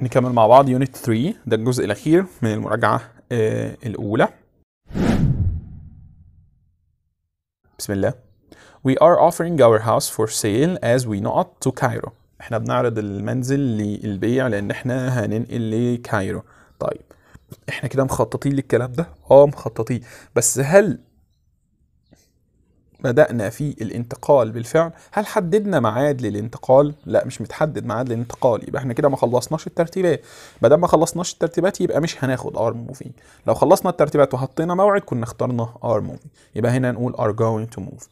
نكمل مع بعض يونت 3 ده الجزء الاخير من المراجعه آه الاولى بسم الله We are offering our house for sale as we not to Cairo احنا بنعرض المنزل للبيع لان احنا هننقل لكايرو طيب احنا كده مخططين للكلام ده اه مخططين بس هل بدأنا في الانتقال بالفعل هل حددنا معاد للانتقال لا مش متحدد معاد للانتقال يبقى احنا كده ما خلصناش الترتيبات ما دام ما خلصناش الترتيبات يبقى مش هناخد ار موفي لو خلصنا الترتيبات وحطينا موعد كنا اخترنا ار موفي يبقى هنا نقول ار جوينج تو موف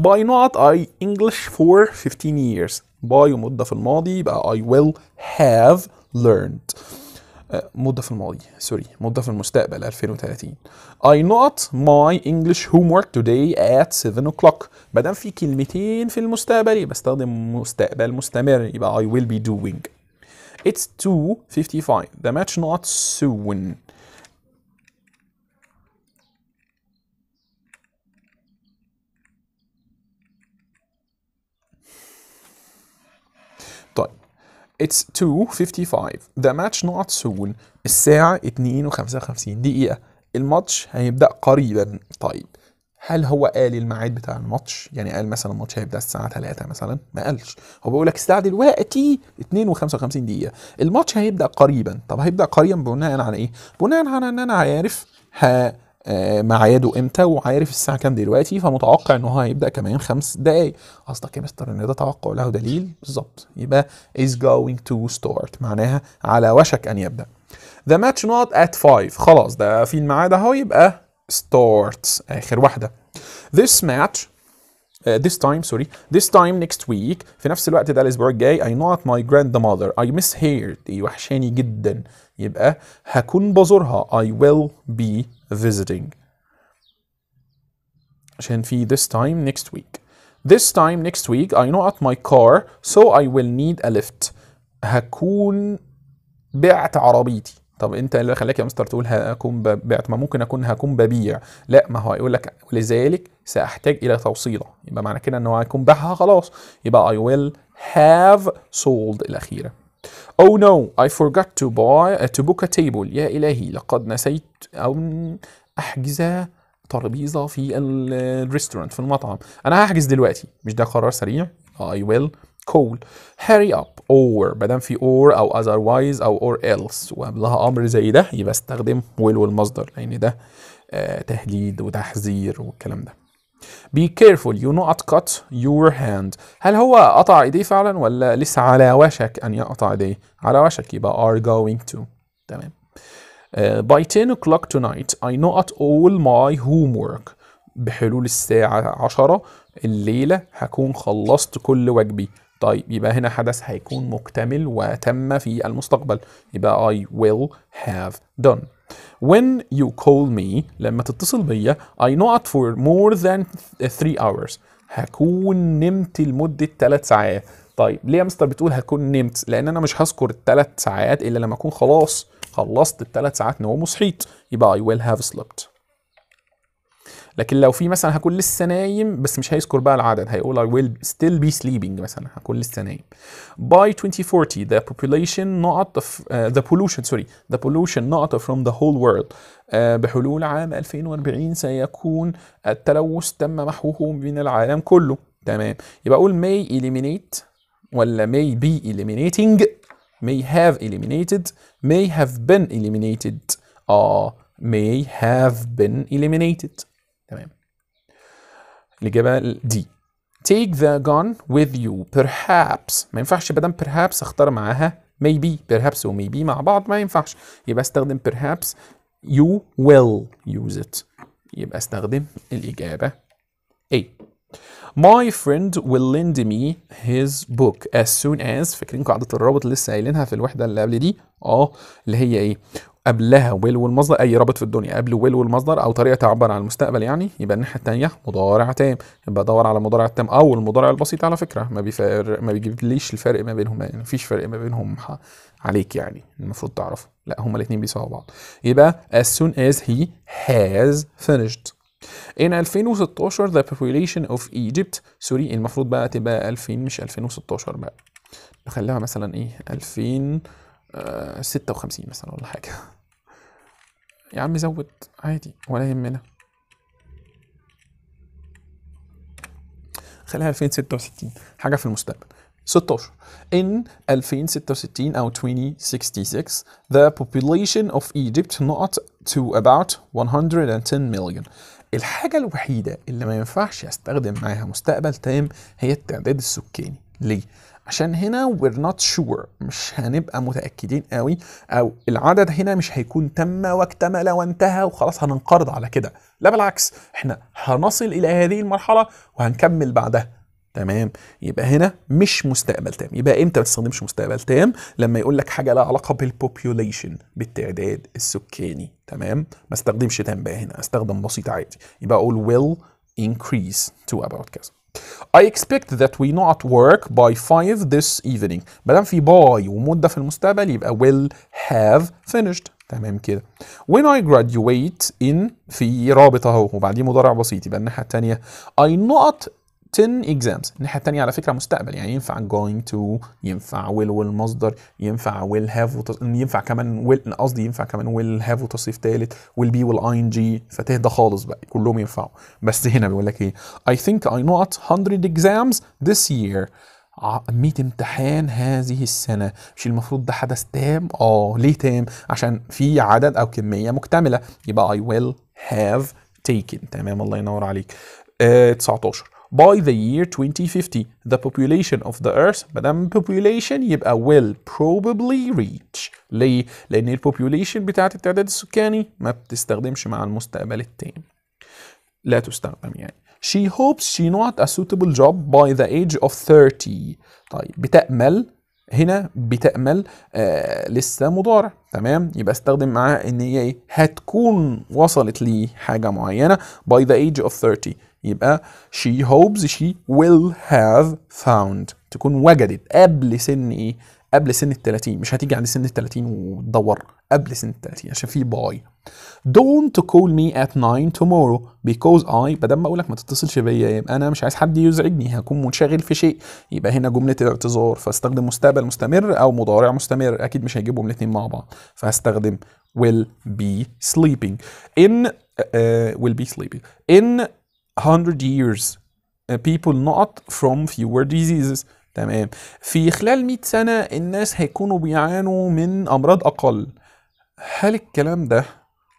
by not I English for 15 years by مدة في الماضي يبقى I will have learned آه، مده في الماضي سوري مده في المستقبل 2030 I not my English homework today at 7 o'clock ما دام في كلمتين في المستقبل يبقى استخدم مستقبل مستمر يبقى I will be doing It's 2.55 The match not soon طيب It's 2.55 The match not soon الساعة 2 و55 دقيقة الماتش هيبدأ قريبا طيب هل هو قال الميعاد بتاع الماتش؟ يعني قال مثلا الماتش هيبدا الساعه 3 مثلا؟ ما قالش، هو بيقول لك الساعه دلوقتي 2 و55 دقيقه، الماتش هيبدا قريبا، طب هيبدا قريبا بناء على ايه؟ بناء على ان انا عارف آه، ميعاده امتى وعارف الساعه كام دلوقتي فمتوقع ان هو هيبدا كمان خمس دقائق قصدك يا مستر ان ده توقع له دليل بالظبط يبقى is going to start معناها على وشك ان يبدا the match not at 5 خلاص ده في الميعاد اهو يبقى starts اخر واحده this match Uh, this time sorry this time next week في نفس الوقت ده الاسبوع الجاي I not my grandmother I miss her دي وحشاني جدا يبقى هكون بزورها I will be visiting عشان في this time next week This time next week I know at my car so I will need a lift هكون بعت عربيتي طب انت اللي خلاك يا مستر تقول هكون بعت ما ممكن اكون هكون ببيع لا ما هو هيقول لك لذلك ساحتاج الى توصيله يبقى معنى كده ان هو هيكون باعها خلاص يبقى I will have sold الاخيره Oh no, I forgot to buy uh, to book a table. يا إلهي لقد نسيت أن أحجز ترابيزة في الريستورانت في المطعم. أنا هحجز دلوقتي. مش ده قرار سريع؟ I will call. Hurry up or بدل في or أو otherwise أو or else وقبلها أمر زي ده يبقى استخدم will والمصدر لأن ده آه تهديد وتحذير والكلام ده. Be careful you not cut your hand هل هو قطع ايديه فعلا ولا لسه على وشك ان يقطع ايديه على وشك يبقى are going to تمام uh, by 10 o'clock tonight I know at all my homework بحلول الساعة 10 الليلة هكون خلصت كل واجبي طيب يبقى هنا حدث هيكون مكتمل وتم في المستقبل يبقى I will have done when you call me لما تتصل بيا I not for more than three hours هكون نمت لمدة ثلاث ساعات طيب ليه يا مستر بتقول هكون نمت لان انا مش هذكر الثلاث ساعات الا لما اكون خلاص خلصت الثلاث ساعات نوم وصحيت يبقى I will have slept لكن لو في مثلا هكون لسه نايم بس مش هيذكر بقى العدد هيقول I will still be sleeping مثلا هكون لسه نايم by 2040 the population not of uh, the pollution sorry the pollution not from the whole world uh, بحلول عام 2040 سيكون التلوث تم محوه من العالم كله تمام يبقى اقول may eliminate ولا may be eliminating may have eliminated may have been eliminated اه may have been eliminated الإجابة دي take the gun with you perhaps ما ينفعش بدل perhaps اختار معاها maybe perhaps و maybe مع بعض ما ينفعش يبقى استخدم perhaps you will use it يبقى استخدم الإجابة A My friend will lend me his book as soon as فاكرين قاعدة الرابط اللي لسه قايلينها في الوحدة اللي قبل دي اه اللي هي ايه قبلها ويل والمصدر اي رابط في الدنيا قبل ويل والمصدر او طريقه تعبر عن المستقبل يعني يبقى الناحيه الثانيه مضارع تام يبقى ادور على المضارع التام او المضارع البسيط على فكره ما بيفر ما بيجيبليش الفرق ما بينهم يعني مفيش فرق ما بينهم عليك يعني المفروض تعرفه لا هما الاثنين بيساووا بعض يبقى as soon as he has finished In 2016 the population of Egypt سوري المفروض بقى تبقى 2000 مش 2016 بقى نخليها مثلا ايه 2000 56 آه، مثلا ولا حاجه يا عم زود عادي ولا يهمنا خليها 2066 حاجه في المستقبل 16 In 2066 او 2066, the population of Egypt not to about 110 million. الحاجة الوحيدة اللي ما ينفعش استخدم معاها مستقبل تام هي التعداد السكاني. ليه؟ عشان هنا we're not sure مش هنبقى متأكدين قوي أو العدد هنا مش هيكون تم واكتمل وانتهى وخلاص هننقرض على كده لا بالعكس احنا هنصل إلى هذه المرحلة وهنكمل بعدها تمام يبقى هنا مش مستقبل تام يبقى امتى ما تستخدمش مستقبل تام لما يقول لك حاجه لها علاقه بالبوبيوليشن بالتعداد السكاني تمام ما استخدمش تام بقى هنا استخدم بسيط عادي يبقى اقول will increase to about كذا I expect that we not work by 5 this evening ما دام في by ومدة في المستقبل يبقى will have finished تمام كده when I graduate in في رابط اهو وبعديه مضارع بسيط يبقى الناحية التانية I not 10 exams الناحيه الثانيه على فكره مستقبل يعني ينفع going to ينفع will والمصدر ينفع will have وتص... ينفع كمان will قصدي ينفع كمان will have وتصريف ثالث will be will ing فتهدى خالص بقى كلهم ينفعوا بس هنا بيقول لك ايه I think I not 100 exams this year 100 امتحان هذه السنة مش المفروض ده حدث تام اه ليه تام عشان في عدد او كمية مكتملة يبقى I will have taken تمام الله ينور عليك آه 19 By the year 2050, the population of the Earth مادام population يبقى uh, will probably reach ليه؟ لأن population بتاعة التعداد السكاني ما بتستخدمش مع المستقبل التام لا تستخدم يعني She hopes she not a suitable job by the age of 30 طيب بتأمل هنا بتأمل آه لسه مضارع تمام يبقى استخدم معاها ان هي ايه هتكون وصلت لحاجة معينة by the age of 30 يبقى she hopes she will have found تكون وجدت قبل سن ايه قبل سن ال 30 مش هتيجي عند سن ال 30 وتدور قبل سن ال 30 عشان في باي Don't call me at 9 tomorrow because I بدل ما اقول لك ما تتصلش بيا يبقى انا مش عايز حد يزعجني هكون منشغل في شيء يبقى هنا جمله الاعتذار فاستخدم مستقبل مستمر او مضارع مستمر اكيد مش هيجيبهم الاثنين مع بعض فهستخدم will be sleeping in uh, will be sleeping in 100 years uh, people not from fewer diseases تمام في خلال 100 سنة الناس هيكونوا بيعانوا من أمراض أقل هل الكلام ده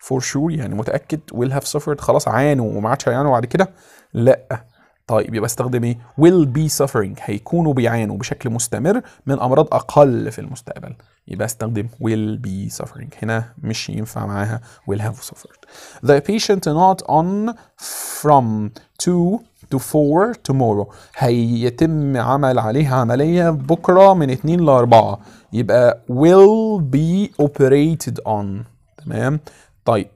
فور شور يعني متاكد ويل هاف سفرد خلاص عانوا وما عادش هيعانوا بعد كده لا طيب يبقى استخدم ايه will be suffering هيكونوا بيعانوا بشكل مستمر من امراض اقل في المستقبل يبقى استخدم will be suffering هنا مش ينفع معاها will have suffered the patient not on from 2 to 4 tomorrow هيتم عمل عليها عملية بكرة من 2 ل 4 يبقى will be operated on تمام طيب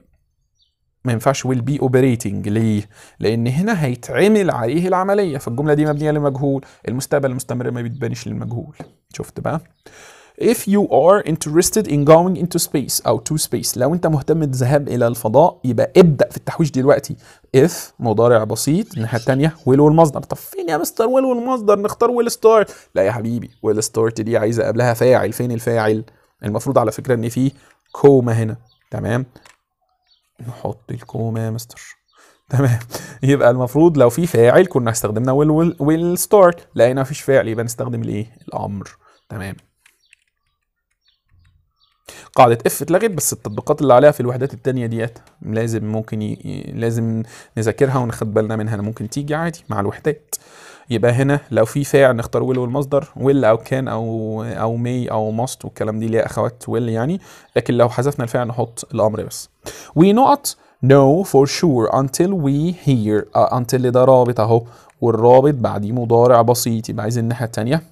ما ينفعش will be operating ليه؟ لأن هنا هيتعمل عليه العملية فالجملة دي مبنية للمجهول المستقبل المستمر ما بيتبانش للمجهول شفت بقى؟ If you are interested in going into space أو to space لو أنت مهتم بالذهاب إلى الفضاء يبقى ابدأ في التحويش دلوقتي if مضارع بسيط الناحية التانية will والمصدر طب فين يا مستر will والمصدر نختار will start لا يا حبيبي will start دي عايزة قبلها فاعل فين الفاعل؟ المفروض على فكرة إن في كوما هنا تمام نحط الكوما مستر تمام يبقى المفروض لو في فاعل كنا استخدمنا ويل ويل, ستارت لقينا مفيش فاعل يبقى نستخدم الايه الامر تمام قاعدة اف اتلغت بس التطبيقات اللي عليها في الوحدات التانية ديت لازم ممكن ي... لازم نذاكرها وناخد بالنا منها ممكن تيجي عادي مع الوحدات يبقى هنا لو في فاعل نختار ويل والمصدر ويل او كان او او مي او ماست والكلام دي ليها اخوات ويل يعني لكن لو حذفنا الفعل نحط الامر بس ونقط no for sure until we hear uh, until ده رابط اهو والرابط بعديه مضارع بسيط يبقى عايز الناحيه الثانيه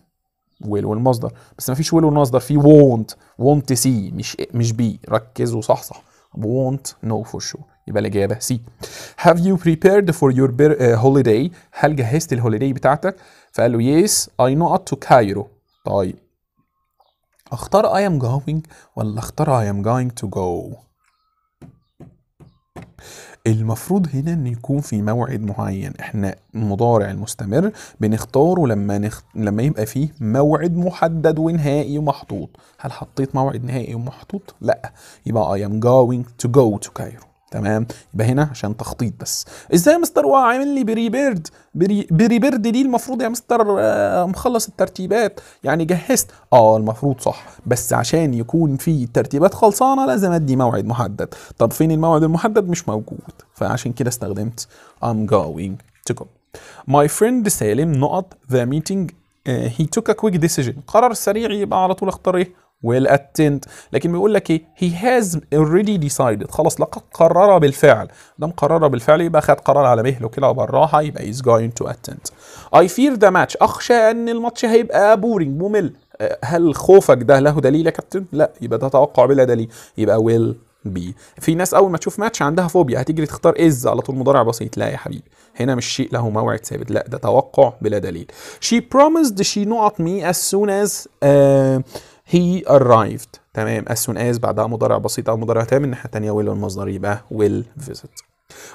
ويل والمصدر بس ما فيش ويل والمصدر في won't won't see مش مش بي ركزوا وصحصح won't نو for sure يبقى الإجابة سي Have you prepared for your آه، holiday هل جهزت الهوليداي بتاعتك فقال له yes I know up to Cairo طيب اختار I am going ولا اختار I am going to go المفروض هنا ان يكون في موعد معين احنا المضارع المستمر بنختاره لما نخ... لما يبقى فيه موعد محدد ونهائي ومحطوط هل حطيت موعد نهائي ومحطوط لا يبقى I am going to go to Cairo تمام يبقى هنا عشان تخطيط بس ازاي يا مستر وا عامل لي بريبيرد بري بريبيرد دي المفروض يا مستر آه، مخلص الترتيبات يعني جهزت اه المفروض صح بس عشان يكون في ترتيبات خلصانه لازم ادي موعد محدد طب فين الموعد المحدد مش موجود فعشان كده استخدمت I'm going to go My friend سالم نقط the meeting آه، he took a quick decision قرار سريع يبقى على طول اختار ايه ويل اتنت لكن بيقول لك ايه هي هاز اوريدي ديسايدد خلاص لقد قرر بالفعل دام قرر بالفعل يبقى خد قرار على مهله كده بالراحه يبقى هيز going تو اتنت اي فير ذا ماتش اخشى ان الماتش هيبقى بورينج ممل آه، هل خوفك ده له دليل يا كابتن؟ لا يبقى ده توقع بلا دليل يبقى ويل بي في ناس اول ما تشوف ماتش عندها فوبيا هتجري تختار از على طول مضارع بسيط لا يا حبيبي هنا مش شيء له موعد ثابت لا ده توقع بلا دليل she promised she not me as soon as uh, هي arrived تمام as soon as بعدها مضارع بسيط او مضارع تام الناحيه الثانيه will والمصدر يبقى will visit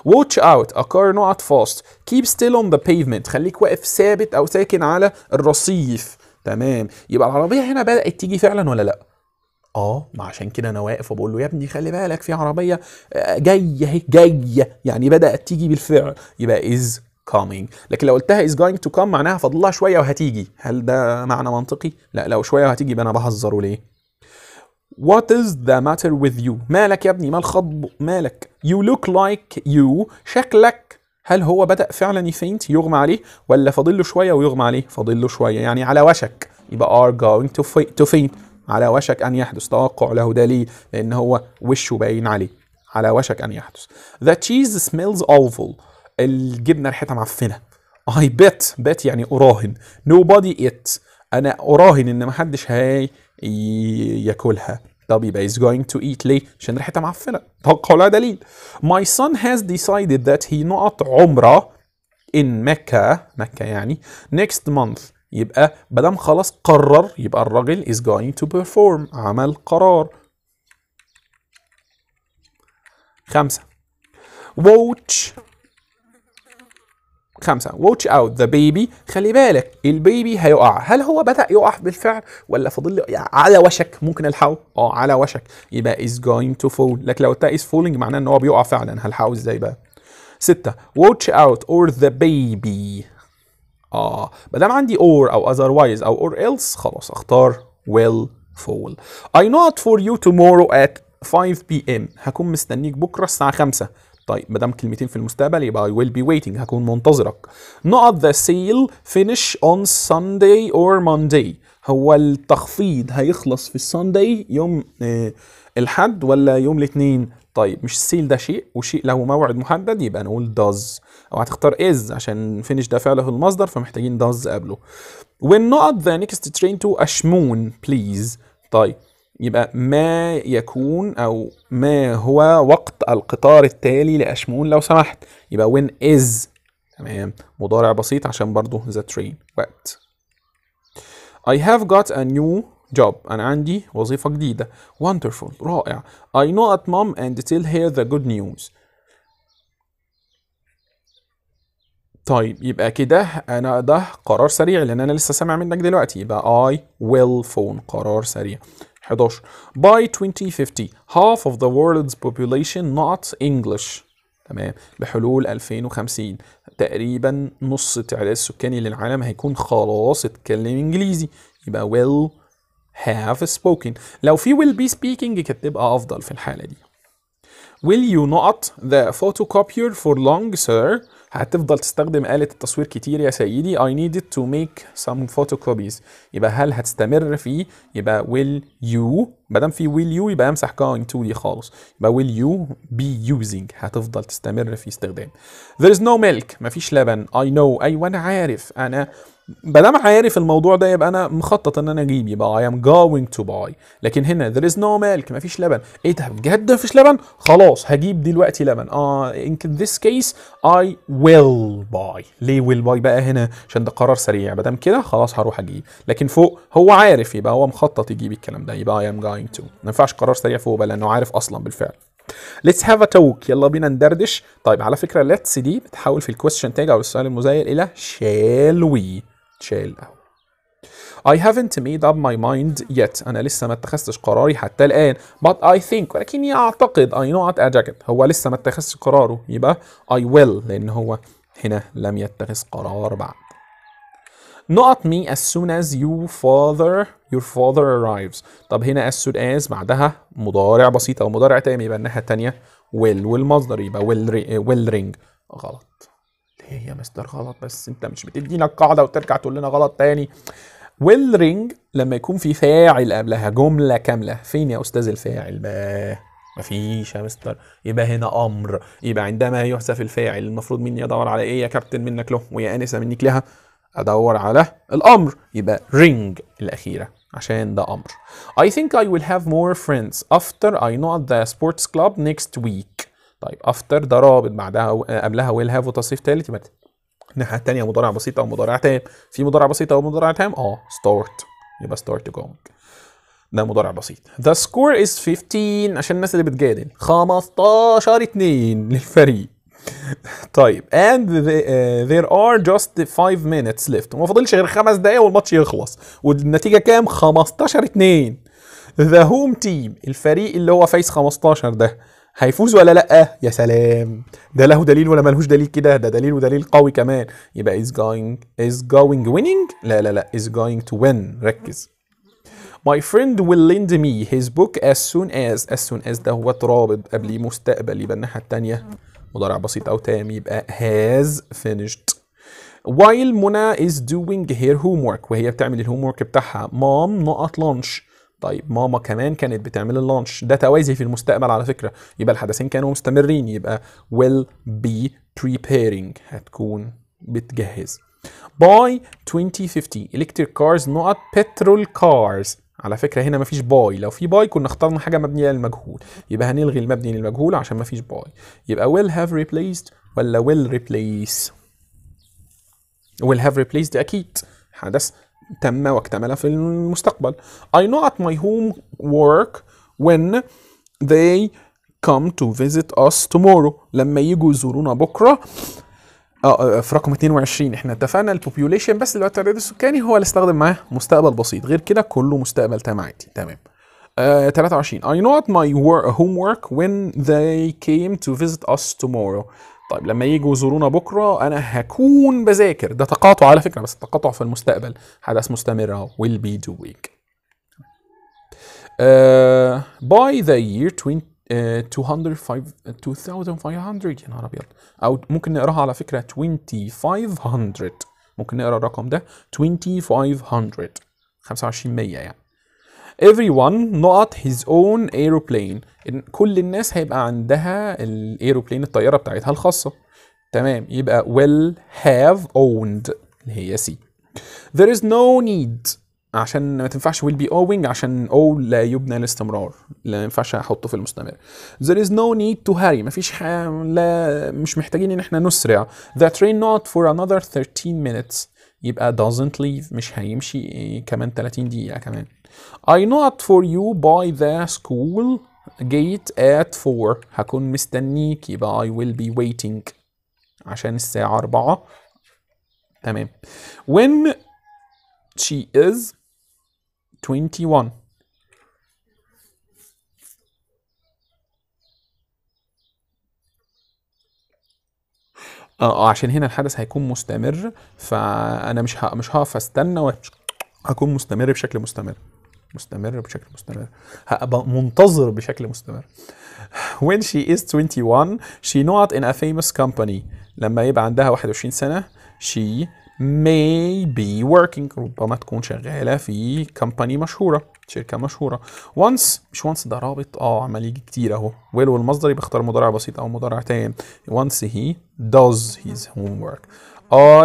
watch out a car not fast keep still on the pavement خليك واقف ثابت او ساكن على الرصيف تمام يبقى العربيه هنا بدات تيجي فعلا ولا لا اه ما عشان كده انا واقف وبقول له يا ابني خلي بالك في عربيه آه، جايه اهي جايه يعني بدات تيجي بالفعل يبقى از coming لكن لو قلتها is going to come معناها فاضل شويه وهتيجي هل ده معنى منطقي لا لو شويه وهتيجي يبقى انا بهزر وليه What is the matter with you مالك يا ابني ما الخطب مالك you look like you شكلك هل هو بدأ فعلا يفينت يغمى عليه ولا فاضل له شويه ويغمى عليه فاضل له شويه يعني على وشك يبقى are going to faint على وشك ان يحدث توقع له دليل لان هو وشه باين عليه على وشك ان يحدث the cheese smells awful الجبنه ريحتها معفنه اي بيت بيت يعني اراهن نو بادي ات انا اراهن ان محدش هي ياكلها طب يبقى is going to eat ليه؟ عشان ريحتها معفنه توقع لها دليل my son has decided that he نقط عمره in مكة مكة يعني next month يبقى بدم خلاص قرر يبقى الراجل is going to perform عمل قرار خمسة watch خمسة واتش اوت ذا بيبي خلي بالك البيبي هيقع هل هو بدأ يقع بالفعل ولا فاضل يعني على وشك ممكن الحقه اه على وشك يبقى is going to fall لكن لو التاء is falling معناه ان هو بيقع فعلا هلحقه ازاي بقى ستة watch out or the baby اه ما دام عندي or او otherwise او or else خلاص اختار will fall I not for you tomorrow at 5 p.m. هكون مستنيك بكره الساعة 5 طيب ما دام كلمتين في المستقبل يبقى I will be waiting هكون منتظرك not the sale finish on Sunday or Monday هو التخفيض هيخلص في Sunday يوم آه، الحد ولا يوم الاثنين طيب مش السيل ده شيء وشيء له موعد محدد يبقى نقول does او هتختار is عشان finish ده فعله المصدر فمحتاجين does قبله when not the next train to اشمون please طيب يبقى ما يكون او ما هو وقت القطار التالي لاشمون لو سمحت يبقى when is تمام مضارع بسيط عشان برضه the train وقت I have got a new job أنا عندي وظيفة جديدة wonderful رائع I know at mom and tell her the good news طيب يبقى كده أنا ده قرار سريع لأن أنا لسه سامع منك دلوقتي يبقى I will phone قرار سريع 11 By 2050 half of the world's population not English تمام بحلول 2050 تقريبا نص التعداد السكاني للعالم هيكون خلاص اتكلم انجليزي يبقى will have spoken لو في will be speaking كانت تبقى افضل في الحاله دي Will you not the photocopier for long sir هتفضل تستخدم آلة التصوير كتير يا سيدي I needed to make some photocopies يبقى هل هتستمر في يبقى will you مادام في will you يبقى امسح going to دي خالص يبقى will you be using هتفضل تستمر في استخدام there is no milk مفيش لبن I know أيوة أنا عارف أنا ما دام عارف الموضوع ده يبقى انا مخطط ان انا اجيب يبقى اي ام جوينج تو باي لكن هنا ذير از نو ميلك مفيش لبن ايه ده بجد مفيش لبن خلاص هجيب دلوقتي لبن اه ان ذيس كيس اي ويل باي ليه ويل باي بقى هنا عشان ده قرار سريع ما دام كده خلاص هروح اجيب لكن فوق هو عارف يبقى هو مخطط يجيب الكلام ده يبقى اي ام جوينج تو ما ينفعش قرار سريع فوق بقى لانه عارف اصلا بالفعل ليتس هاف a توك يلا بينا ندردش طيب على فكره ليتس دي بتحول في الكويستشن تاج او السؤال المزايل الى shall وي شاي القهوة I haven't made up my mind yet أنا لسه ما اتخذتش قراري حتى الآن but I think ولكني أعتقد I know at a jacket هو لسه ما اتخذش قراره يبقى I will لأن هو هنا لم يتخذ قرار بعد Not me as soon as you father your father arrives طب هنا as soon as بعدها مضارع بسيط أو مضارع تام يبقى الناحية التانية will والمصدر يبقى will, will ring غلط ايه يا مستر غلط بس انت مش بتدينا القاعده وترجع تقول لنا غلط تاني ويل رينج لما يكون في فاعل قبلها جمله كامله فين يا استاذ الفاعل بقى مفيش يا مستر يبقى هنا امر يبقى عندما يحذف الفاعل المفروض مني ادور على ايه يا كابتن منك له ويا انسه منك لها ادور على الامر يبقى رينج الاخيره عشان ده امر I think I will have more friends after I know at the sports club next week طيب افتر ده رابط بعدها آه، قبلها ويل هاف وتصريف ثالث يبقى الناحيه الثانيه مضارع بسيطه او مضارع تام في مضارع بسيطه او مضارع تام اه ستارت يبقى ستارت جونج ده مضارع بسيط ذا سكور از 15 عشان الناس اللي بتجادل 15 2 للفريق طيب and the, uh, there are just 5 minutes left وما فاضلش غير خمس دقايق والماتش يخلص والنتيجه كام 15 2 ذا هوم تيم الفريق اللي هو فايز 15 ده هيفوز ولا لا يا سلام ده له دليل ولا ملهوش دليل كده ده دليل ودليل قوي كمان يبقى is going is going winning لا لا لا is going to win ركز My friend will lend me his book as soon as as soon as ده هو رابط قبل مستقبل يبقى الناحية التانية مضارع بسيط أو تام يبقى has finished while منى is doing her homework وهي بتعمل الهوم ورك بتاعها mom نقط lunch طيب ماما كمان كانت بتعمل اللانش ده توازي في المستقبل على فكره يبقى الحدثين كانوا مستمرين يبقى will be preparing هتكون بتجهز باي 2050 electric cars نقط petrol cars على فكره هنا مفيش باي لو في باي كنا اخترنا حاجه مبنيه للمجهول يبقى هنلغي المبني للمجهول عشان مفيش باي يبقى will have replaced ولا will replace will have replaced اكيد حدث تم واكتمل في المستقبل I know at my home work when they come to visit us tomorrow لما يجوا يزورونا بكره آه،, آه،, اه في رقم 22 احنا اتفقنا البوبيوليشن بس دلوقتي التعداد السكاني هو اللي استخدم معاه مستقبل بسيط غير كده كله مستقبل تام عادي تمام آه 23 I know at my work homework when they came to visit us tomorrow طيب لما يجوا يزورونا بكره انا هكون بذاكر ده تقاطع على فكره بس التقاطع في المستقبل حدث مستمرة will be doing uh, by the year 20 2500 uh, يا نهار ابيض او ممكن نقراها على فكره 2500 ممكن نقرا الرقم ده 2500 25 مية يعني everyone not his own aeroplane كل الناس هيبقى عندها الايروبلين الطياره بتاعتها الخاصه تمام يبقى will have owned اللي هي سي there is no need عشان ما تنفعش will be owing عشان او لا يبنى الاستمرار لا ينفعش احطه في المستمر there is no need to hurry مفيش فيش لا مش محتاجين ان احنا نسرع the train not for another 13 minutes يبقى doesn't leave مش هيمشي إيه، كمان 30 دقيقه كمان I not for you by the school gate at 4 هكون مستنيك يبقى I will be waiting عشان الساعة 4 تمام when she is 21 اه عشان هنا الحدث هيكون مستمر فانا مش ها مش هقف استنى هكون مستمر بشكل مستمر مستمر بشكل مستمر هبقى منتظر بشكل مستمر when she is 21 she not in a famous company لما يبقى عندها 21 سنة she may be working ربما تكون شغالة في كمباني مشهورة شركة مشهورة once مش once ده رابط اه عمال يجي كتير اهو will والمصدر يبقى اختار مضارع بسيط او مضارع تام once he does his homework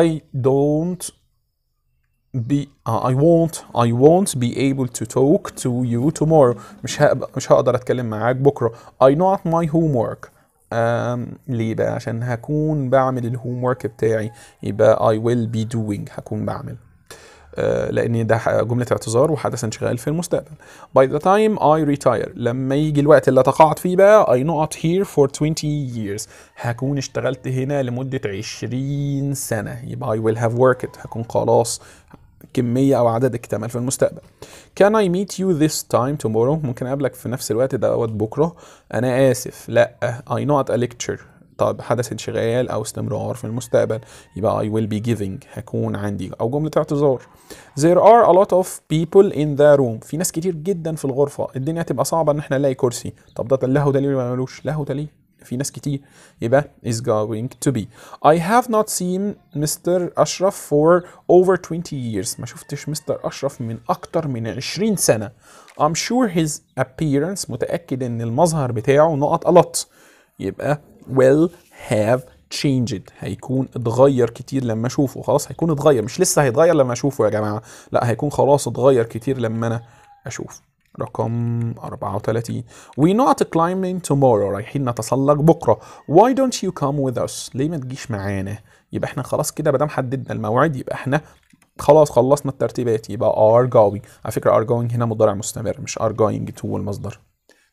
I don't be uh, I won't I won't be able to talk to you tomorrow مش هقدر مش هقدر اتكلم معاك بكره I not my homework um, ليه بقى عشان هكون بعمل الهومورك بتاعي يبقى I will be doing هكون بعمل uh, لان ده جمله اعتذار وحدث انشغال في المستقبل by the time I retire لما يجي الوقت اللي اتقاعد فيه بقى I not here for 20 years هكون اشتغلت هنا لمده 20 سنه يبقى I will have worked هكون خلاص كميه او عدد اكتمل في المستقبل can I meet you this time tomorrow ممكن اقابلك في نفس الوقت دوت بكره انا اسف لا I not a lecture طب حدث انشغال او استمرار في المستقبل يبقى I will be giving هكون عندي او جملة اعتذار there are a lot of people in the room في ناس كتير جدا في الغرفة الدنيا هتبقى صعبة ان احنا نلاقي كرسي طب ده له دليل ولا ملوش له دليل في ناس كتير يبقى is going to be I have not seen Mr. أشرف for over 20 years ما شفتش مستر أشرف من أكتر من 20 سنة I'm sure his appearance متأكد إن المظهر بتاعه نقط a lot يبقى will have changed هيكون اتغير كتير لما اشوفه خلاص هيكون اتغير مش لسه هيتغير لما اشوفه يا جماعه لا هيكون خلاص اتغير كتير لما انا اشوفه رقم 34 We not climbing tomorrow رايحين نتسلق بكرة Why don't you come with us ليه ما تجيش معانا يبقى احنا خلاص كده بدام حددنا الموعد يبقى احنا خلاص خلصنا الترتيبات يبقى are going على فكرة are going هنا مضارع مستمر مش are going to المصدر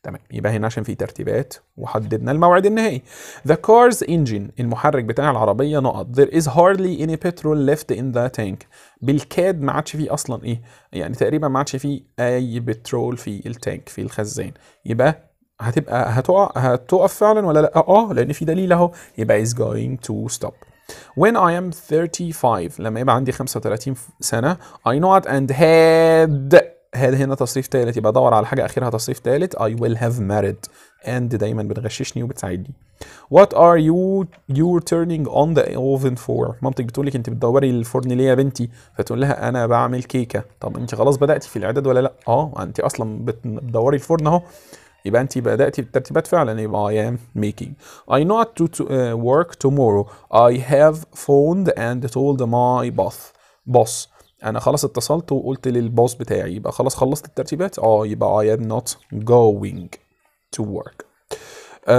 تمام يبقى هنا عشان في ترتيبات وحددنا الموعد النهائي the car's engine المحرك بتاع العربية نقط there is hardly any petrol left in the tank بالكاد ما عادش فيه أصلا إيه يعني تقريبا ما عادش فيه أي بترول في التانك في الخزان يبقى هتبقى هتقع هتقف فعلا ولا لا اه, آه، لان في دليل اهو يبقى is going to stop when I am 35 لما يبقى عندي 35 سنة I not and had هذا هنا تصريف ثالث يبقى دور على حاجه اخرها تصريف ثالث I will have married and دايما بتغششني وبتساعدني What are you you're turning on the oven for مامتك بتقول لك انت بتدوري الفرن ليه يا بنتي فتقول لها انا بعمل كيكه طب انت خلاص بداتي في الاعداد ولا لا اه انت اصلا بتدوري الفرن اهو يبقى انت بداتي الترتيبات فعلا يبقى I am making I not to, to uh, work tomorrow I have phoned and told my boss boss انا خلاص اتصلت وقلت للباص بتاعي يبقى خلاص خلصت الترتيبات اه يبقى I am not going to work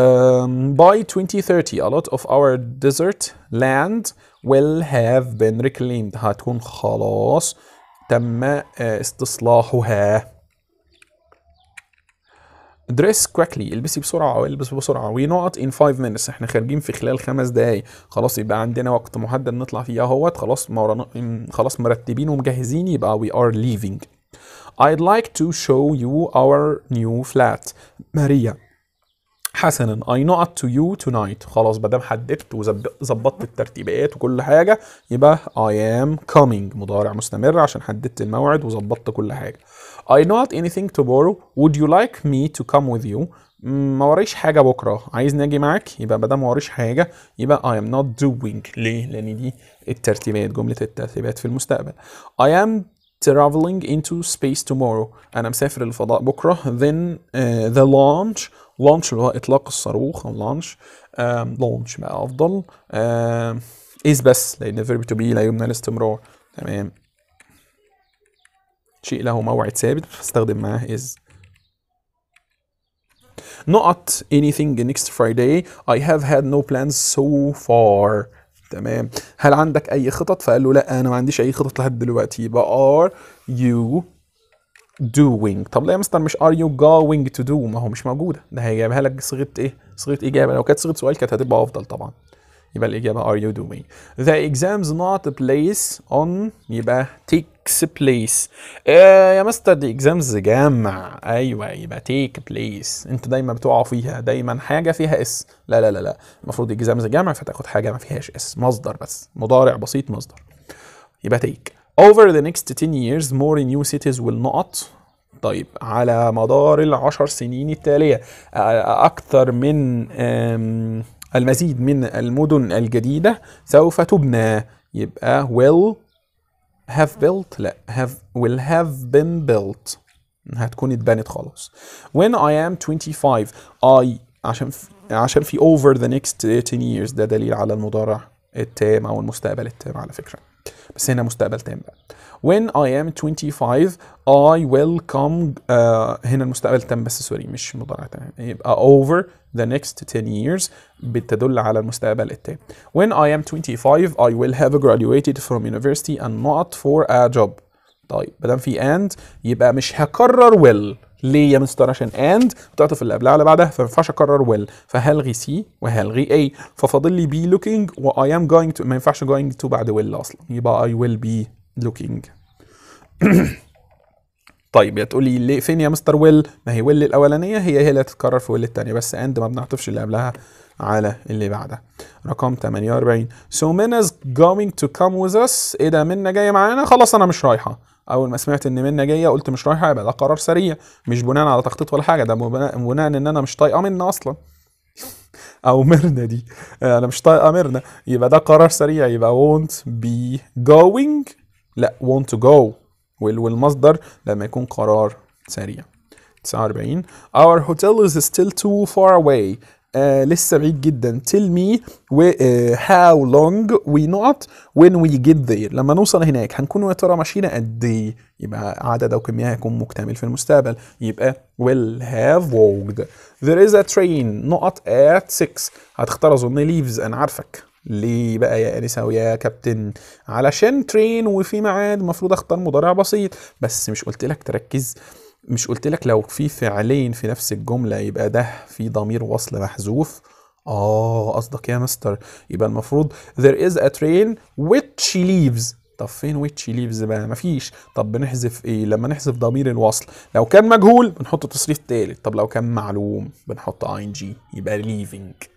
Um, by 2030 a lot of our desert land will have been reclaimed هتكون خلاص تم آه، استصلاحها دريس كويكلي البسي بسرعه او البس بسرعه وي نقط ان 5 مينتس احنا خارجين في خلال خمس دقايق خلاص يبقى عندنا وقت محدد نطلع فيه اهوت خلاص مورن... خلاص مرتبين ومجهزين يبقى وي ار ليفينج I'd like to show you our new flat ماريا حسنا I not to you tonight خلاص مادام حددت وظبطت الترتيبات وكل حاجة يبقى I am coming مضارع مستمر عشان حددت الموعد وظبطت كل حاجة I know not anything tomorrow would you like me to come with you mm, ما وريش حاجة بكرة عايزني أجي معاك يبقى بدا ما وريش حاجة يبقى I am not doing ليه لأن دي الترتيبات جملة الترتيبات في المستقبل I am traveling into space tomorrow أنا مسافر الفضاء بكرة then uh, the launch launch اللي هو إطلاق الصاروخ أو launch uh, launch بقى أفضل uh, is بس لأن verb to be لا يمنى الاستمرار تمام شيء له موعد ثابت فاستخدم معاه is not anything next Friday I have had no plans so far تمام هل عندك اي خطط فقال له لا انا ما عنديش اي خطط لحد دلوقتي يبقى are you doing طب لا يا مستر مش are you going to do ما هو مش موجوده ده هيجيبها لك صيغه ايه صيغه اجابه لو كانت صيغه سؤال كانت هتبقى افضل طبعا يبقى الإجابة are you doing the exams not place on يبقى takes place آه يا مستر the exams جامع أيوة يبقى take place أنت دايما بتقع فيها دايما حاجة فيها اس لا لا لا لا المفروض exams جامع فتاخد حاجة ما فيهاش اس مصدر بس مضارع بسيط مصدر يبقى take over the next 10 years more new cities will not طيب على مدار العشر سنين التالية أكثر من المزيد من المدن الجديدة سوف تبنى يبقى will have built لا have will have been built هتكون اتبنت خلاص when I am 25 I عشان عشان في over the next 10 years ده دليل على المضارع التام او المستقبل التام على فكره سنة مستقبل تام بقى when I am 25 I will come uh, هنا المستقبل تام بس سوري مش مضارع تام يبقى over the next 10 years بتدل على المستقبل التام when I am 25 I will have graduated from university and not for a job طيب بدل في and يبقى مش هكرر will ليه يا مستر عشان اند بتعطف اللي قبلها على بعدها فما ينفعش اكرر ويل فهلغي سي وهلغي اي ففاضل لي بي لوكينج واي ام جوينج تو ما ينفعش جوينج تو بعد ويل اصلا يبقى اي ويل بي لوكينج طيب يا تقولي ليه فين يا مستر ويل ما هي ويل الاولانيه هي هي اللي هتتكرر في ويل الثانيه بس اند ما بنعطفش اللي قبلها على اللي بعدها رقم 48 سو مينز جوينج تو كام وذ اس ايه ده منى جايه معانا خلاص انا مش رايحه اول ما سمعت ان منى جايه قلت مش رايحه يبقى ده قرار سريع مش بناء على تخطيط ولا حاجه ده بناء ان انا مش طايقه منى اصلا او مرنا دي آه، انا مش طايقه مرنا يبقى ده قرار سريع يبقى won't be going لا want to go والمصدر لما يكون قرار سريع 49 Our hotel is still too far away آه، لسه بعيد جدا tell me آه، how long we not when we get there لما نوصل هناك هنكون يا ترى ماشيين قد ايه يبقى عدد او كميه هيكون مكتمل في المستقبل يبقى will have walked there is a train not at 6 هتختار اظن leaves انا عارفك ليه بقى يا انسه ويا كابتن علشان ترين وفي ميعاد المفروض اختار مضارع بسيط بس مش قلت لك تركز مش قلت لك لو في فعلين في نفس الجملة يبقى ده في ضمير وصل محذوف اه قصدك يا مستر يبقى المفروض there is a train which leaves طب فين which leaves بقى مفيش طب بنحذف ايه لما نحذف ضمير الوصل لو كان مجهول بنحط تصريف تالت طب لو كان معلوم بنحط ing يبقى leaving